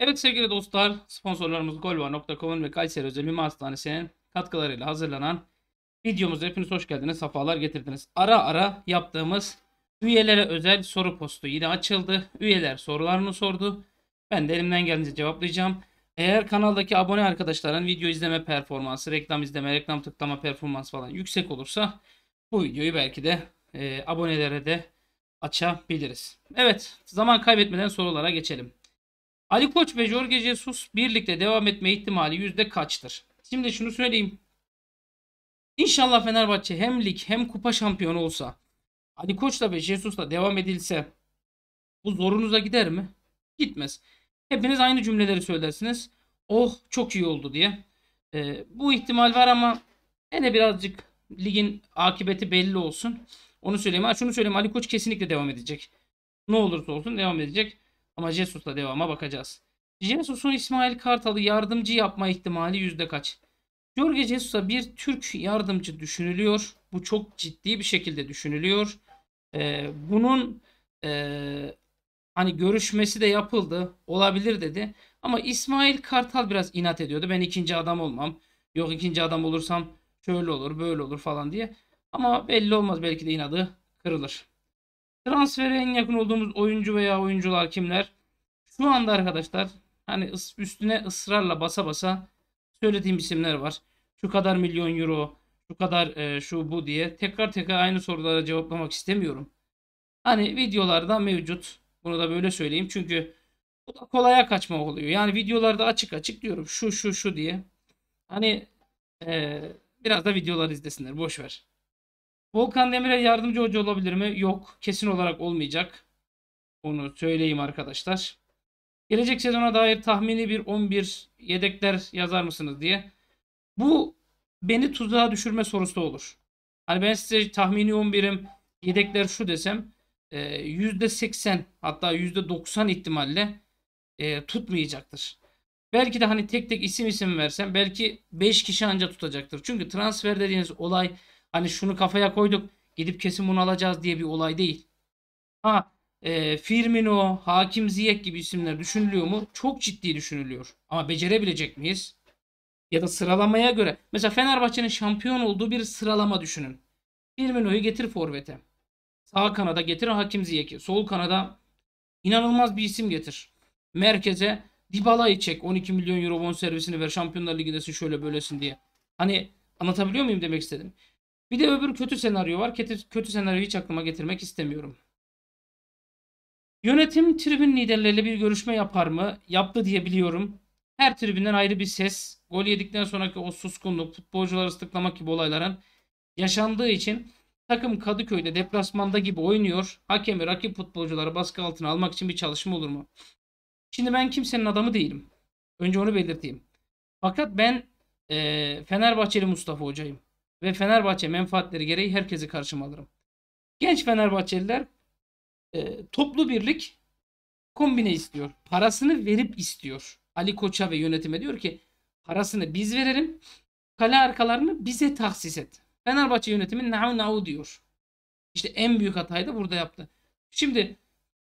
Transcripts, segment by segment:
Evet sevgili dostlar sponsorlarımız golva.com'un ve Kayseri Özel Mimi Hastanesi'nin katkılarıyla hazırlanan videomuz hepiniz hoş geldiniz. Safalar getirdiniz. Ara ara yaptığımız üyelere özel soru postu yine açıldı. Üyeler sorularını sordu. Ben de elimden geldiğince cevaplayacağım. Eğer kanaldaki abone arkadaşların video izleme performansı, reklam izleme, reklam tıklama performansı falan yüksek olursa bu videoyu belki de e, abonelere de açabiliriz. Evet zaman kaybetmeden sorulara geçelim. Ali Koç ve Jorge Jesus birlikte devam etme ihtimali yüzde kaçtır? Şimdi şunu söyleyeyim. İnşallah Fenerbahçe hem lig hem kupa şampiyonu olsa Ali Koç'la ve Jesus'la devam edilse bu zorunuza gider mi? Gitmez. Hepiniz aynı cümleleri söylersiniz. Oh çok iyi oldu diye. E, bu ihtimal var ama yine birazcık ligin akıbeti belli olsun. Onu söyleyeyim. Ha, şunu söyleyeyim. Ali Koç kesinlikle devam edecek. Ne olursa olsun devam edecek. Ama Jesus'la devama bakacağız. Jesus'un İsmail Kartal'ı yardımcı yapma ihtimali yüzde kaç? Jorge Jesus'a bir Türk yardımcı düşünülüyor. Bu çok ciddi bir şekilde düşünülüyor. Ee, bunun e, hani görüşmesi de yapıldı. Olabilir dedi. Ama İsmail Kartal biraz inat ediyordu. Ben ikinci adam olmam. Yok ikinci adam olursam şöyle olur böyle olur falan diye. Ama belli olmaz belki de inadı kırılır. Transfere en yakın olduğumuz oyuncu veya oyuncular kimler? Şu anda arkadaşlar hani üstüne ısrarla basa basa söylediğim isimler var. Şu kadar milyon euro, şu kadar e, şu bu diye tekrar tekrar aynı sorulara cevaplamak istemiyorum. Hani videolarda mevcut. Bunu da böyle söyleyeyim. Çünkü bu da kolaya kaçma oluyor. Yani videolarda açık açık diyorum şu şu şu diye. Hani e, biraz da videolar izlesinler. boşver. ver. Volkan Demir'e yardımcı hoca olabilir mi? Yok. Kesin olarak olmayacak. Onu söyleyeyim arkadaşlar. Gelecek sezona dair tahmini bir 11 yedekler yazar mısınız diye. Bu beni tuzağa düşürme sorusu olur. Hani ben size tahmini 11'im yedekler şu desem %80 e, hatta %90 ihtimalle e, tutmayacaktır. Belki de hani tek tek isim isim versem belki 5 kişi anca tutacaktır. Çünkü transfer dediğiniz olay Hani şunu kafaya koyduk gidip kesin bunu alacağız diye bir olay değil. Ha e, Firmino, Hakim Ziyek gibi isimler düşünülüyor mu? Çok ciddi düşünülüyor. Ama becerebilecek miyiz? Ya da sıralamaya göre. Mesela Fenerbahçe'nin şampiyon olduğu bir sıralama düşünün. Firmino'yu getir forvete. Sağ kanada getir Hakim Ziyech'i. Sol kanada inanılmaz bir isim getir. Merkeze Dybala'yı çek. 12 milyon euro bon servisini ver. Şampiyonlar Ligi'ndesin şöyle böylesin diye. Hani anlatabiliyor muyum demek istedim. Bir de öbür kötü senaryo var. Kötü, senaryoyu hiç aklıma getirmek istemiyorum. Yönetim tribün liderleriyle bir görüşme yapar mı? Yaptı diye biliyorum. Her tribünden ayrı bir ses. Gol yedikten sonraki o suskunluk, futbolcuları tıklamak gibi olayların yaşandığı için takım Kadıköy'de deplasmanda gibi oynuyor. Hakemi rakip futbolcuları baskı altına almak için bir çalışma olur mu? Şimdi ben kimsenin adamı değilim. Önce onu belirteyim. Fakat ben e, Fenerbahçeli Mustafa Hoca'yım ve Fenerbahçe menfaatleri gereği herkesi karşıma alırım. Genç Fenerbahçeliler e, toplu birlik kombine istiyor. Parasını verip istiyor. Ali Koç'a ve yönetime diyor ki parasını biz verelim. Kale arkalarını bize tahsis et. Fenerbahçe yönetimi nau nau diyor. İşte en büyük hatayı da burada yaptı. Şimdi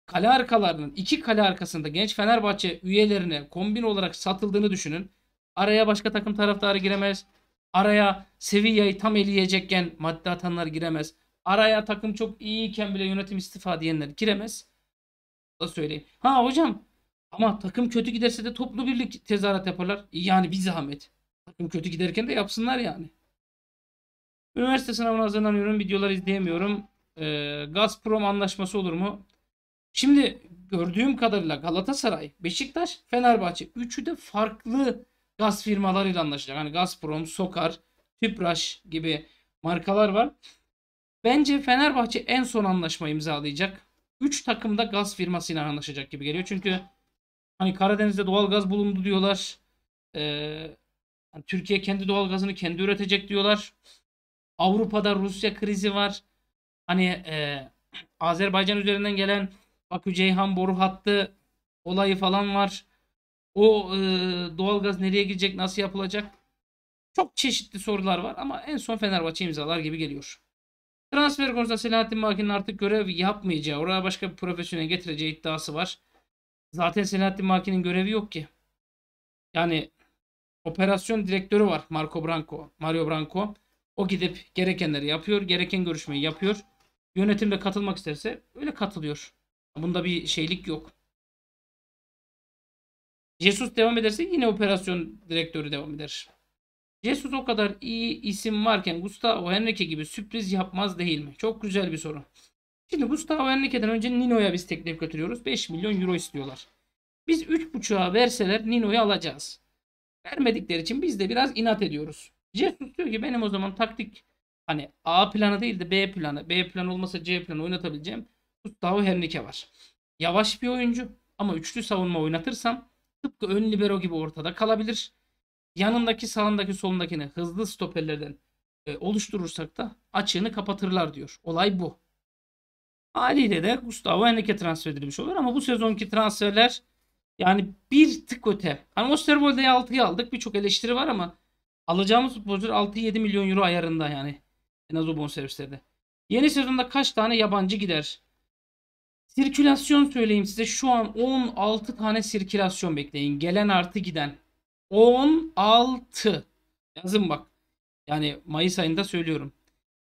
kale arkalarının iki kale arkasında genç Fenerbahçe üyelerine kombin olarak satıldığını düşünün. Araya başka takım taraftarı giremez. Araya Sevilla'yı tam eleyecekken madde atanlar giremez. Araya takım çok iyiyken bile yönetim istifa diyenler giremez. Da söyleyeyim. Ha hocam ama takım kötü giderse de toplu birlik tezahürat yaparlar. Yani bir zahmet. Takım kötü giderken de yapsınlar yani. Üniversite sınavına hazırlanıyorum. Videolar izleyemiyorum. Ee, Gazprom anlaşması olur mu? Şimdi gördüğüm kadarıyla Galatasaray, Beşiktaş, Fenerbahçe. Üçü de farklı gaz firmalarıyla anlaşacak. Hani Gazprom, Sokar, Tüpraş gibi markalar var. Bence Fenerbahçe en son anlaşma imzalayacak. 3 takımda gaz firmasıyla anlaşacak gibi geliyor. Çünkü hani Karadeniz'de doğal gaz bulundu diyorlar. Ee, hani Türkiye kendi doğal gazını kendi üretecek diyorlar. Avrupa'da Rusya krizi var. Hani e, Azerbaycan üzerinden gelen Bakü Ceyhan boru hattı olayı falan var. O e, doğalgaz nereye gidecek, nasıl yapılacak? Çok çeşitli sorular var ama en son Fenerbahçe imzalar gibi geliyor. Transfer konusunda Selahattin Maki'nin artık görev yapmayacağı, oraya başka bir profesyonel getireceği iddiası var. Zaten Selahattin Maki'nin görevi yok ki. Yani operasyon direktörü var Marco Branco, Mario Branco. O gidip gerekenleri yapıyor, gereken görüşmeyi yapıyor. Yönetimde katılmak isterse öyle katılıyor. Bunda bir şeylik yok. Jesus devam ederse yine operasyon direktörü devam eder. Jesus o kadar iyi isim varken Gustavo Henrique gibi sürpriz yapmaz değil mi? Çok güzel bir soru. Şimdi Gustavo Henrique'den önce Nino'ya biz teklif götürüyoruz. 5 milyon euro istiyorlar. Biz 3.5'a verseler Nino'yu alacağız. Vermedikleri için biz de biraz inat ediyoruz. Jesus diyor ki benim o zaman taktik hani A planı değil de B planı. B planı olmasa C planı oynatabileceğim Gustavo Henrique var. Yavaş bir oyuncu ama üçlü savunma oynatırsam tıpkı ön libero gibi ortada kalabilir. Yanındaki sağındaki solundakini hızlı stoperlerden e, oluşturursak da açığını kapatırlar diyor. Olay bu. Haliyle de Gustavo Henrique transfer edilmiş olur ama bu sezonki transferler yani bir tık öte. Hani Osterwold'e 6'yı aldık. Birçok eleştiri var ama alacağımız futbolcular 6-7 milyon euro ayarında yani. En az o bonservislerde. Yeni sezonda kaç tane yabancı gider? Sirkülasyon söyleyeyim size şu an 16 tane sirkülasyon bekleyin. Gelen artı giden. 16. Yazın bak. Yani Mayıs ayında söylüyorum.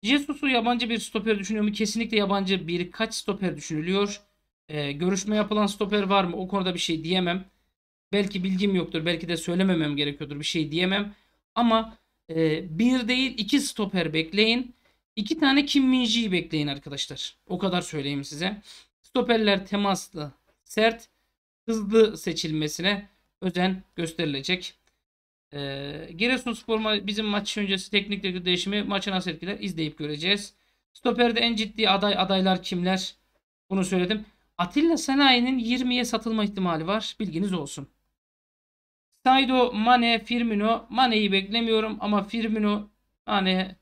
Jesus'u yabancı bir stoper düşünüyor mu? Kesinlikle yabancı birkaç stoper düşünülüyor. Ee, görüşme yapılan stoper var mı? O konuda bir şey diyemem. Belki bilgim yoktur. Belki de söylememem gerekiyordur. Bir şey diyemem. Ama e, bir değil iki stoper bekleyin. İki tane Kim Minji'yi bekleyin arkadaşlar. O kadar söyleyeyim size. Stoperler temaslı, sert, hızlı seçilmesine özen gösterilecek. E, ee, Giresunspor bizim maç öncesi teknik değişimi maçı nasıl etkiler izleyip göreceğiz. Stoperde en ciddi aday adaylar kimler? Bunu söyledim. Atilla Sanayi'nin 20'ye satılma ihtimali var. Bilginiz olsun. Saido, Mane, Firmino. Mane'yi beklemiyorum ama Firmino hani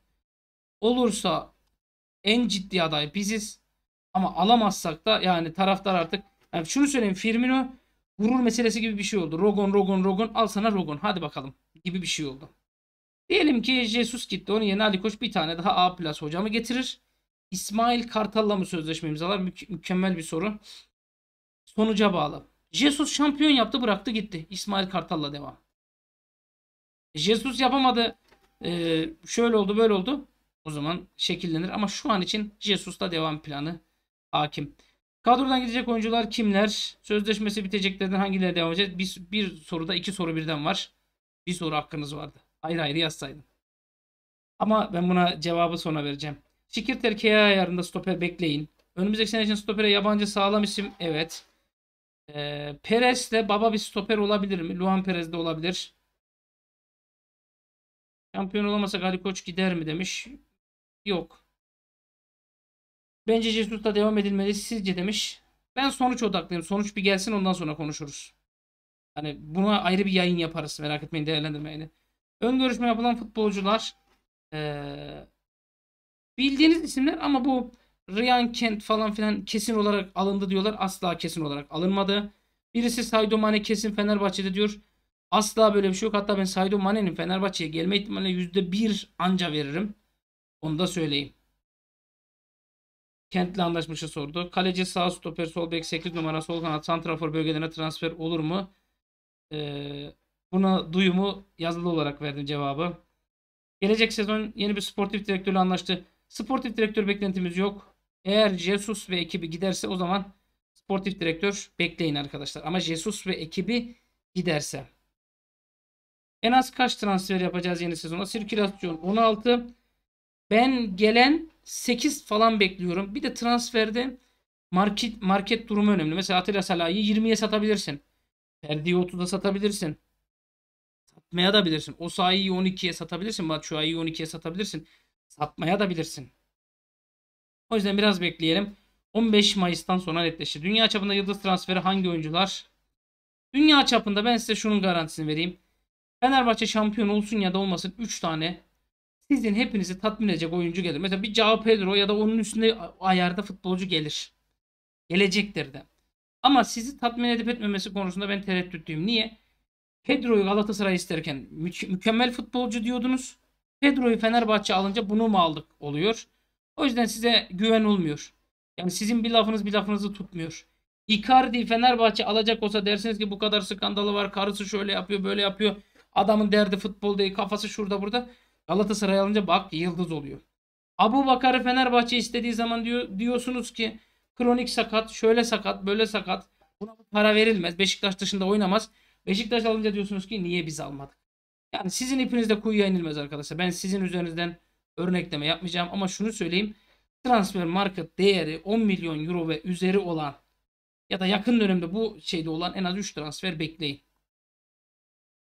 olursa en ciddi aday biziz. Ama alamazsak da yani taraftar artık yani şunu söyleyeyim Firmino gurur meselesi gibi bir şey oldu. Rogon Rogon Rogon al sana Rogon hadi bakalım gibi bir şey oldu. Diyelim ki Jesus gitti. Onun yerine Ali Koç bir tane daha A plus hocamı getirir. İsmail Kartal'la mı sözleşme imzalar? Mü- mükemmel bir soru. Sonuca bağlı. Jesus şampiyon yaptı bıraktı gitti. İsmail Kartal'la devam. Jesus yapamadı. Ee, şöyle oldu böyle oldu. O zaman şekillenir ama şu an için Jesus'ta devam planı hakim. Kadrodan gidecek oyuncular kimler? Sözleşmesi biteceklerden hangileri devam edecek? Bir, bir soruda iki soru birden var. Bir soru hakkınız vardı. Ayrı ayrı yazsaydım. Ama ben buna cevabı sona vereceğim. Şikirter KA ayarında stoper bekleyin. Önümüzdeki sene için stopere yabancı sağlam isim. Evet. Ee, Perez de baba bir stoper olabilir mi? Luan Perez de olabilir. Şampiyon olamasa Ali Koç gider mi demiş. Yok. Bence Jesus'la devam edilmeli sizce demiş. Ben sonuç odaklıyım. Sonuç bir gelsin ondan sonra konuşuruz. Hani buna ayrı bir yayın yaparız. Merak etmeyin değerlendirmeyle. Ön görüşme yapılan futbolcular ee, bildiğiniz isimler ama bu Ryan Kent falan filan kesin olarak alındı diyorlar. Asla kesin olarak alınmadı. Birisi Saido Mane kesin Fenerbahçe'de diyor. Asla böyle bir şey yok. Hatta ben Saido Mane'nin Fenerbahçe'ye gelme ihtimaline %1 anca veririm. Onu da söyleyeyim. Kentli anlaşmışı sordu. Kaleci sağ stoper sol bek 8 numara sol kanat santrafor bölgelerine transfer olur mu? Ee, buna duyumu yazılı olarak verdim cevabı. Gelecek sezon yeni bir sportif direktörle anlaştı. Sportif direktör beklentimiz yok. Eğer Jesus ve ekibi giderse o zaman sportif direktör bekleyin arkadaşlar. Ama Jesus ve ekibi giderse. En az kaç transfer yapacağız yeni sezonda? Sirkülasyon 16. Ben gelen 8 falan bekliyorum. Bir de transferde market market durumu önemli. Mesela Atilla Salah'yı 20'ye satabilirsin. Ferdi'yi 30'a satabilirsin. Satmaya da bilirsin. O sayıyı 12'ye satabilirsin. Batshuayi'yi 12'ye satabilirsin. Satmaya da bilirsin. O yüzden biraz bekleyelim. 15 Mayıs'tan sonra netleşir. Dünya çapında yıldız transferi hangi oyuncular? Dünya çapında ben size şunun garantisini vereyim. Fenerbahçe şampiyon olsun ya da olmasın 3 tane sizin hepinizi tatmin edecek oyuncu gelir. Mesela bir Cao Pedro ya da onun üstünde ayarda futbolcu gelir. Gelecektir de. Ama sizi tatmin edip etmemesi konusunda ben tereddütlüyüm. Niye? Pedro'yu Galatasaray isterken mü mükemmel futbolcu diyordunuz. Pedro'yu Fenerbahçe alınca bunu mu aldık oluyor. O yüzden size güven olmuyor. Yani sizin bir lafınız bir lafınızı tutmuyor. Icardi Fenerbahçe alacak olsa dersiniz ki bu kadar skandalı var. Karısı şöyle yapıyor böyle yapıyor. Adamın derdi futbol değil kafası şurada burada. Galatasaray alınca bak yıldız oluyor. Abu Bakar'ı Fenerbahçe istediği zaman diyor, diyorsunuz ki kronik sakat, şöyle sakat, böyle sakat. Buna para verilmez. Beşiktaş dışında oynamaz. Beşiktaş alınca diyorsunuz ki niye biz almadık? Yani sizin ipinizde kuyuya inilmez arkadaşlar. Ben sizin üzerinizden örnekleme yapmayacağım ama şunu söyleyeyim. Transfer market değeri 10 milyon euro ve üzeri olan ya da yakın dönemde bu şeyde olan en az 3 transfer bekleyin.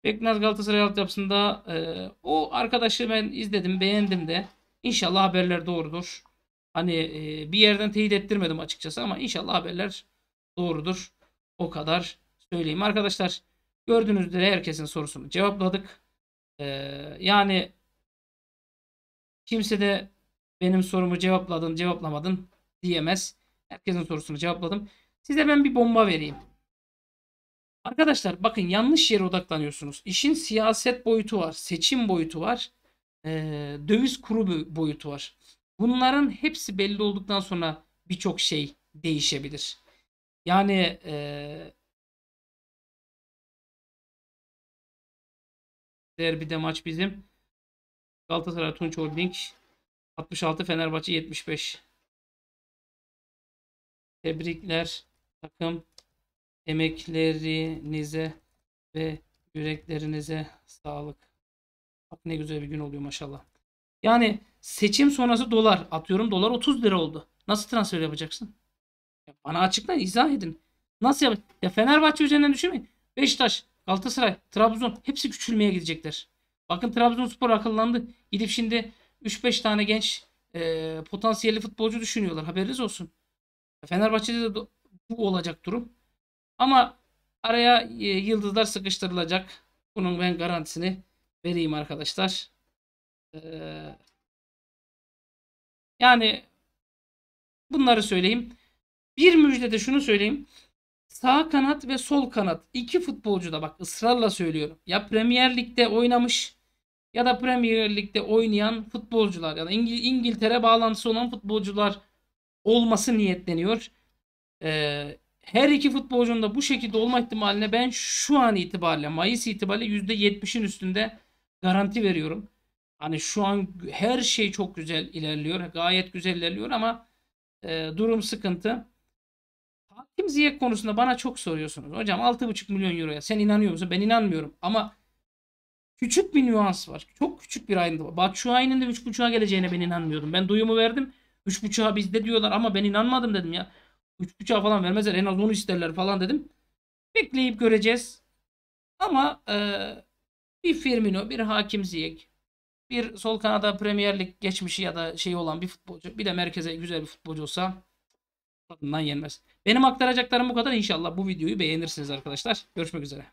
Bekmez Galatasaray altyapısında e, o arkadaşı ben izledim beğendim de inşallah haberler doğrudur. Hani e, bir yerden teyit ettirmedim açıkçası ama inşallah haberler doğrudur. O kadar söyleyeyim. Arkadaşlar gördüğünüz üzere herkesin sorusunu cevapladık. E, yani kimse de benim sorumu cevapladın cevaplamadın diyemez. Herkesin sorusunu cevapladım. Size ben bir bomba vereyim. Arkadaşlar bakın yanlış yere odaklanıyorsunuz. İşin siyaset boyutu var, seçim boyutu var, ee, döviz kuru boyutu var. Bunların hepsi belli olduktan sonra birçok şey değişebilir. Yani e, derbide maç bizim. Galatasaray Tunç Holding 66 Fenerbahçe 75. Tebrikler takım. Emeklerinize ve yüreklerinize sağlık. Bak ne güzel bir gün oluyor maşallah. Yani seçim sonrası dolar atıyorum dolar 30 lira oldu. Nasıl transfer yapacaksın? Ya bana açıklayın izah edin. Nasıl yap? Ya Fenerbahçe üzerinden düşünmeyin. Beşiktaş, Galatasaray, Trabzon hepsi küçülmeye gidecekler. Bakın Trabzonspor akıllandı. Gidip şimdi 3-5 tane genç e, potansiyelli futbolcu düşünüyorlar. Haberiniz olsun. Fenerbahçe'de de bu olacak durum. Ama araya e, yıldızlar sıkıştırılacak. Bunun ben garantisini vereyim arkadaşlar. Ee, yani bunları söyleyeyim. Bir müjdede şunu söyleyeyim. Sağ kanat ve sol kanat iki futbolcu da bak ısrarla söylüyorum. Ya Premier Lig'de oynamış ya da Premier Lig'de oynayan futbolcular ya da İngil İngiltere bağlantısı olan futbolcular olması niyetleniyor. Ee, her iki futbolcunda bu şekilde olma ihtimaline ben şu an itibariyle Mayıs itibariyle %70'in üstünde garanti veriyorum. Hani şu an her şey çok güzel ilerliyor. Gayet güzel ilerliyor ama e, durum sıkıntı. Hakim Ziyech konusunda bana çok soruyorsunuz. Hocam 6,5 milyon euroya sen inanıyor musun? Ben inanmıyorum ama küçük bir nüans var. Çok küçük bir ayrıntı var. Batshuayi'nin de 3,5'a geleceğine ben inanmıyordum. Ben duyumu verdim. 3,5'a bizde diyorlar ama ben inanmadım dedim ya. 3.5'a falan vermezler. En az onu isterler falan dedim. Bekleyip göreceğiz. Ama e, bir Firmino, bir Hakim Ziyech, bir sol kanada Premier Lig geçmişi ya da şeyi olan bir futbolcu. Bir de merkeze güzel bir futbolcu olsa tadından yenmez. Benim aktaracaklarım bu kadar. İnşallah bu videoyu beğenirsiniz arkadaşlar. Görüşmek üzere.